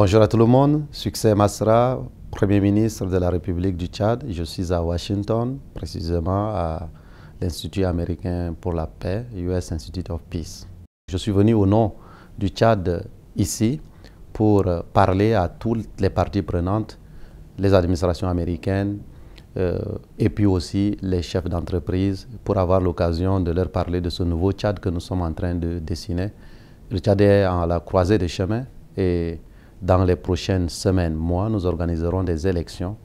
Bonjour à tout le monde, succès Masra, Premier ministre de la République du Tchad. Je suis à Washington, précisément à l'Institut américain pour la paix, US Institute of Peace. Je suis venu au nom du Tchad ici pour parler à toutes les parties prenantes, les administrations américaines euh, et puis aussi les chefs d'entreprise pour avoir l'occasion de leur parler de ce nouveau Tchad que nous sommes en train de dessiner. Le Tchad est à la croisée des chemins et dans les prochaines semaines, mois, nous organiserons des élections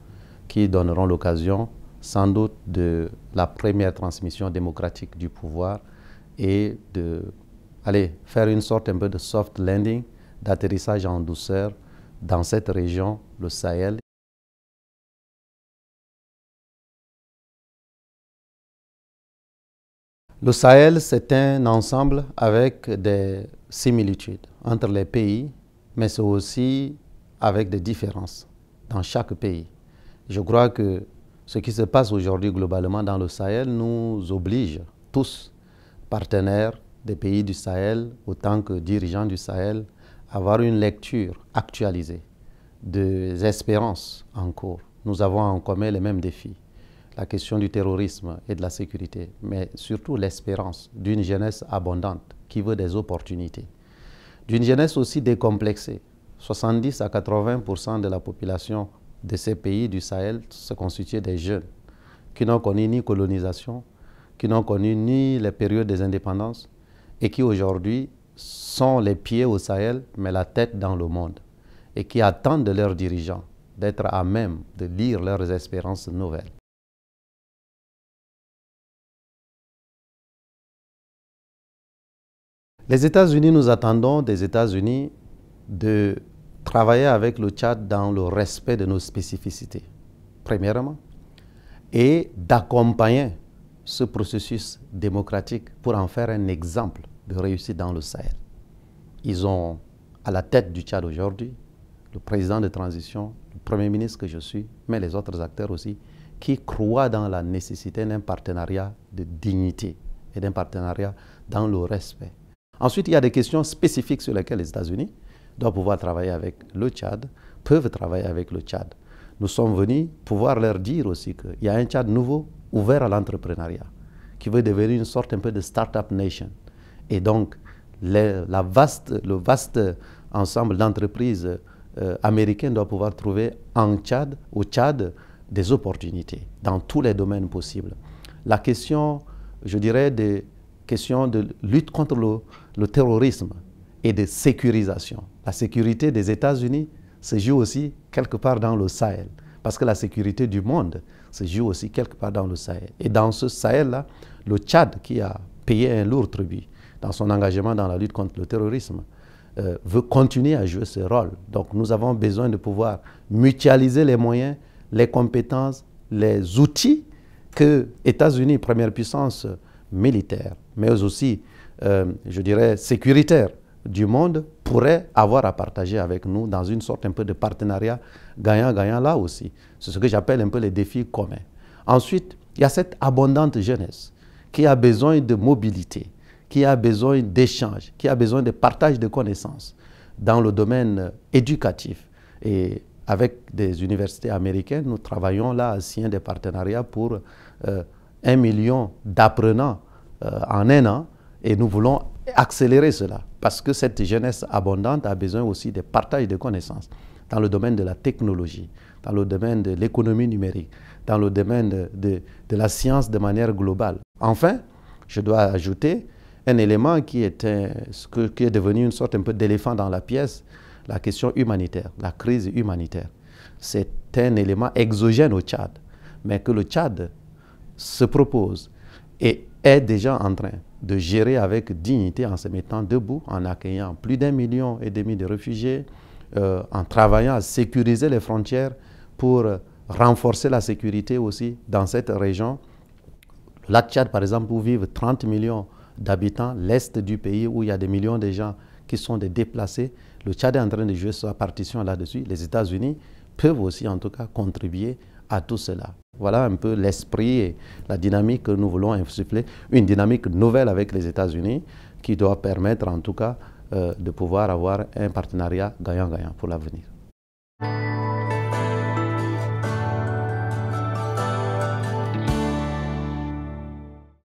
qui donneront l'occasion sans doute de la première transmission démocratique du pouvoir et de faire une sorte un de soft landing, d'atterrissage en douceur dans cette région, le Sahel. Le Sahel, c'est un ensemble avec des similitudes entre les pays mais c'est aussi avec des différences dans chaque pays. Je crois que ce qui se passe aujourd'hui globalement dans le Sahel nous oblige tous, partenaires des pays du Sahel, autant que dirigeants du Sahel, à avoir une lecture actualisée des espérances en cours. Nous avons en commun les mêmes défis la question du terrorisme et de la sécurité, mais surtout l'espérance d'une jeunesse abondante qui veut des opportunités d'une jeunesse aussi décomplexée. 70 à 80 de la population de ces pays du Sahel se constituait des jeunes qui n'ont connu ni colonisation, qui n'ont connu ni les périodes des indépendances et qui aujourd'hui sont les pieds au Sahel mais la tête dans le monde et qui attendent de leurs dirigeants d'être à même de lire leurs espérances nouvelles. Les États-Unis, nous attendons des États-Unis de travailler avec le Tchad dans le respect de nos spécificités, premièrement, et d'accompagner ce processus démocratique pour en faire un exemple de réussite dans le Sahel. Ils ont à la tête du Tchad aujourd'hui le président de transition, le premier ministre que je suis, mais les autres acteurs aussi, qui croient dans la nécessité d'un partenariat de dignité et d'un partenariat dans le respect Ensuite, il y a des questions spécifiques sur lesquelles les États-Unis doivent pouvoir travailler avec le Tchad, peuvent travailler avec le Tchad. Nous sommes venus pouvoir leur dire aussi qu'il y a un Tchad nouveau ouvert à l'entrepreneuriat, qui veut devenir une sorte un peu de start-up nation. Et donc, la vaste, le vaste ensemble d'entreprises euh, américaines doit pouvoir trouver en Tchad, au Tchad des opportunités dans tous les domaines possibles. La question, je dirais, des question de lutte contre le, terrorisme et de sécurisation. La sécurité des États-Unis se joue aussi quelque part dans le Sahel, parce que la sécurité du monde se joue aussi quelque part dans le Sahel. Et dans ce Sahel-là, le Tchad, qui a payé un lourd tribut dans son engagement dans la lutte contre le terrorisme, euh, veut continuer à jouer ce rôle. Donc nous avons besoin de pouvoir mutualiser les moyens, les compétences, les outils que États-Unis, première puissance, militaire, mais aussi, euh, je dirais, sécuritaire du monde pourrait avoir à partager avec nous dans une sorte un peu de partenariat gagnant-gagnant là aussi. C'est ce que j'appelle un peu les défis communs. Ensuite, il y a cette abondante jeunesse qui a besoin de mobilité, qui a besoin d'échanges, qui a besoin de partage de connaissances dans le domaine éducatif. Et avec des universités américaines, nous travaillons là à signer des partenariats pour euh, un million d'apprenants euh, en un an et nous voulons accélérer cela parce que cette jeunesse abondante a besoin aussi de partage de connaissances dans le domaine de la technologie, dans le domaine de l'économie numérique, dans le domaine de, de, la science de manière globale. Enfin, je dois ajouter un élément qui, était, qui est devenu une sorte un peu d'éléphant dans la pièce, la question humanitaire, la crise humanitaire. C'est un élément exogène au Tchad, mais que le Tchad se propose et est déjà en train de gérer avec dignité en se mettant debout, en accueillant plus d'un million et demi de réfugiés, euh, en travaillant à sécuriser les frontières pour renforcer la sécurité aussi dans cette région. La Tchad, par exemple, où vivent 30 millions d'habitants, l'est du pays où il y a des millions de gens qui sont des déplacés, le Tchad est en train de jouer sa partition là-dessus. Les États-Unis peuvent aussi, en tout cas, contribuer à tout cela. Voilà un peu l'esprit et la dynamique que nous voulons insuffler, une dynamique nouvelle avec les États-Unis qui doit permettre en tout cas euh, de pouvoir avoir un partenariat gagnant-gagnant pour l'avenir.